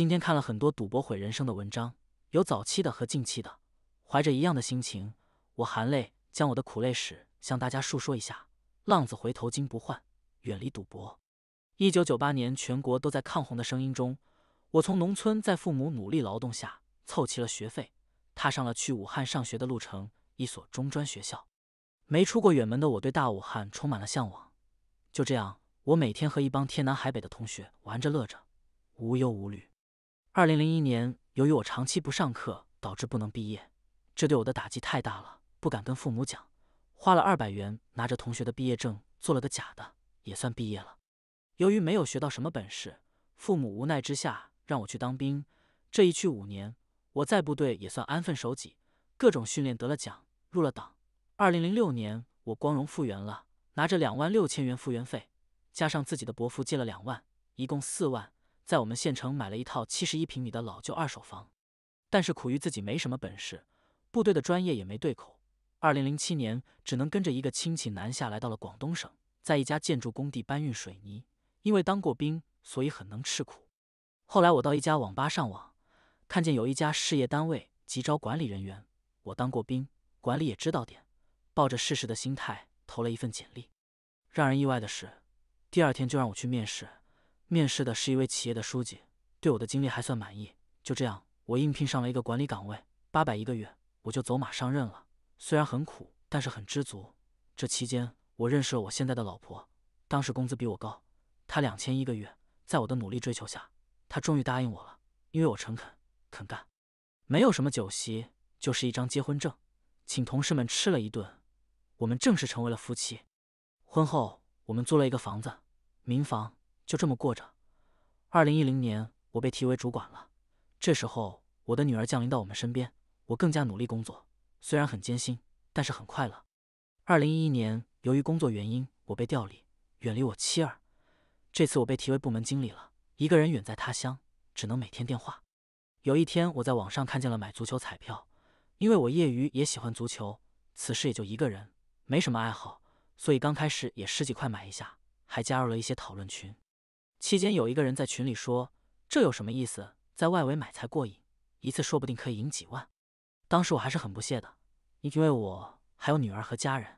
今天看了很多赌博毁人生的文章，有早期的和近期的，怀着一样的心情，我含泪将我的苦泪史向大家述说一下。浪子回头金不换，远离赌博。一九九八年，全国都在抗洪的声音中，我从农村在父母努力劳动下凑齐了学费，踏上了去武汉上学的路程。一所中专学校，没出过远门的我，对大武汉充满了向往。就这样，我每天和一帮天南海北的同学玩着乐着，无忧无虑。二零零一年，由于我长期不上课，导致不能毕业，这对我的打击太大了，不敢跟父母讲。花了二百元，拿着同学的毕业证做了个假的，也算毕业了。由于没有学到什么本事，父母无奈之下让我去当兵。这一去五年，我在部队也算安分守己，各种训练得了奖，入了党。二零零六年，我光荣复员了，拿着两万六千元复员费，加上自己的伯父借了两万，一共四万。在我们县城买了一套七十一平米的老旧二手房，但是苦于自己没什么本事，部队的专业也没对口。二零零七年，只能跟着一个亲戚南下来到了广东省，在一家建筑工地搬运水泥。因为当过兵，所以很能吃苦。后来我到一家网吧上网，看见有一家事业单位急招管理人员，我当过兵，管理也知道点，抱着试试的心态投了一份简历。让人意外的是，第二天就让我去面试。面试的是一位企业的书记，对我的经历还算满意。就这样，我应聘上了一个管理岗位，八百一个月，我就走马上任了。虽然很苦，但是很知足。这期间，我认识了我现在的老婆。当时工资比我高，她两千一个月。在我的努力追求下，她终于答应我了，因为我诚恳、肯干。没有什么酒席，就是一张结婚证，请同事们吃了一顿，我们正式成为了夫妻。婚后，我们租了一个房子，民房。就这么过着。二零一零年，我被提为主管了。这时候，我的女儿降临到我们身边，我更加努力工作。虽然很艰辛，但是很快乐。二零一一年，由于工作原因，我被调离，远离我妻儿。这次我被提为部门经理了，一个人远在他乡，只能每天电话。有一天，我在网上看见了买足球彩票，因为我业余也喜欢足球。此时也就一个人，没什么爱好，所以刚开始也十几块买一下，还加入了一些讨论群。期间有一个人在群里说：“这有什么意思？在外围买才过瘾，一次说不定可以赢几万。”当时我还是很不屑的，因为我还有女儿和家人。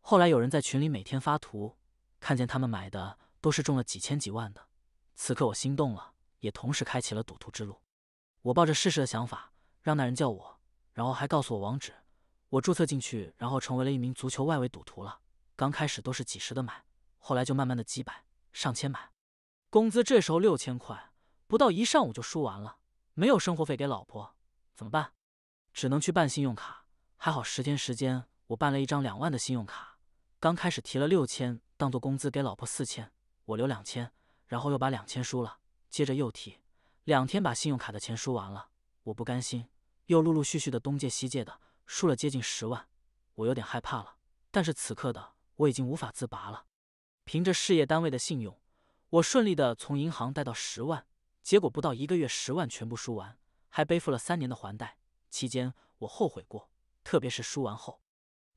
后来有人在群里每天发图，看见他们买的都是中了几千几万的，此刻我心动了，也同时开启了赌徒之路。我抱着试试的想法，让那人叫我，然后还告诉我网址。我注册进去，然后成为了一名足球外围赌徒了。刚开始都是几十的买，后来就慢慢的几百、上千买。工资这时候六千块，不到一上午就输完了，没有生活费给老婆，怎么办？只能去办信用卡。还好十天时间，我办了一张两万的信用卡，刚开始提了六千，当做工资给老婆四千，我留两千，然后又把两千输了，接着又提，两天把信用卡的钱输完了。我不甘心，又陆陆续续的东借西借的，输了接近十万，我有点害怕了，但是此刻的我已经无法自拔了，凭着事业单位的信用。我顺利的从银行贷到十万，结果不到一个月，十万全部输完，还背负了三年的还贷。期间我后悔过，特别是输完后，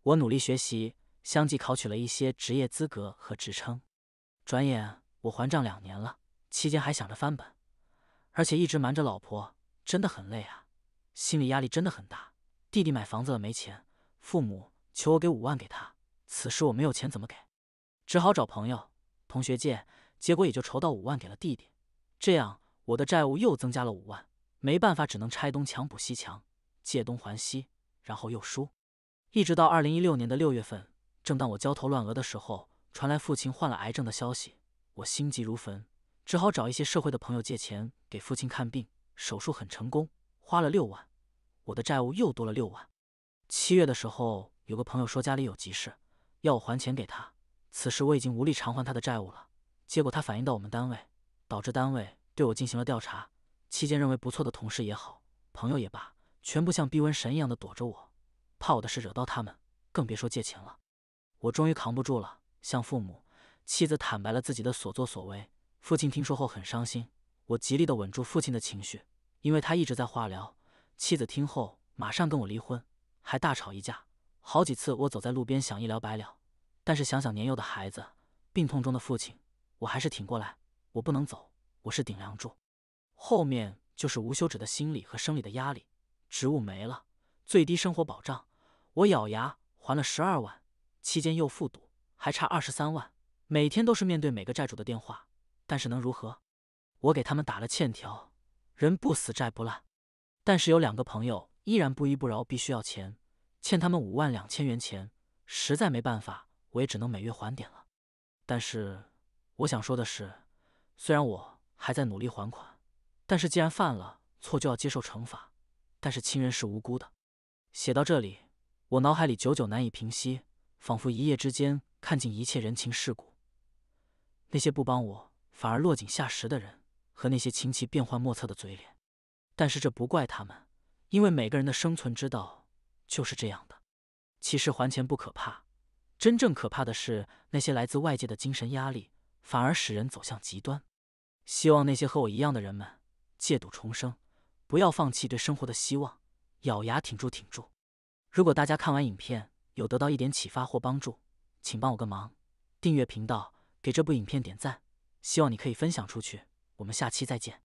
我努力学习，相继考取了一些职业资格和职称。转眼我还账两年了，期间还想着翻本，而且一直瞒着老婆，真的很累啊，心理压力真的很大。弟弟买房子了没钱，父母求我给五万给他，此时我没有钱怎么给？只好找朋友、同学借。结果也就筹到五万，给了弟弟，这样我的债务又增加了五万。没办法，只能拆东墙补西墙，借东还西，然后又输。一直到二零一六年的六月份，正当我焦头烂额的时候，传来父亲患了癌症的消息，我心急如焚，只好找一些社会的朋友借钱给父亲看病。手术很成功，花了六万，我的债务又多了六万。七月的时候，有个朋友说家里有急事，要我还钱给他，此时我已经无力偿还他的债务了。结果他反映到我们单位，导致单位对我进行了调查。期间认为不错的同事也好，朋友也罢，全部像逼瘟神一样的躲着我，怕我的事惹到他们。更别说借钱了。我终于扛不住了，向父母、妻子坦白了自己的所作所为。父亲听说后很伤心，我极力的稳住父亲的情绪，因为他一直在化疗。妻子听后马上跟我离婚，还大吵一架。好几次我走在路边想一了百了，但是想想年幼的孩子，病痛中的父亲。我还是挺过来，我不能走，我是顶梁柱。后面就是无休止的心理和生理的压力，职务没了，最低生活保障。我咬牙还了十二万，期间又复赌，还差二十三万。每天都是面对每个债主的电话，但是能如何？我给他们打了欠条，人不死债不烂。但是有两个朋友依然不依不饶，必须要钱，欠他们五万两千元钱，实在没办法，我也只能每月还点了。但是。我想说的是，虽然我还在努力还款，但是既然犯了错就要接受惩罚。但是亲人是无辜的。写到这里，我脑海里久久难以平息，仿佛一夜之间看尽一切人情世故。那些不帮我反而落井下石的人，和那些亲戚变幻莫测的嘴脸。但是这不怪他们，因为每个人的生存之道就是这样的。其实还钱不可怕，真正可怕的是那些来自外界的精神压力。反而使人走向极端。希望那些和我一样的人们戒赌重生，不要放弃对生活的希望，咬牙挺住，挺住。如果大家看完影片有得到一点启发或帮助，请帮我个忙，订阅频道，给这部影片点赞。希望你可以分享出去。我们下期再见。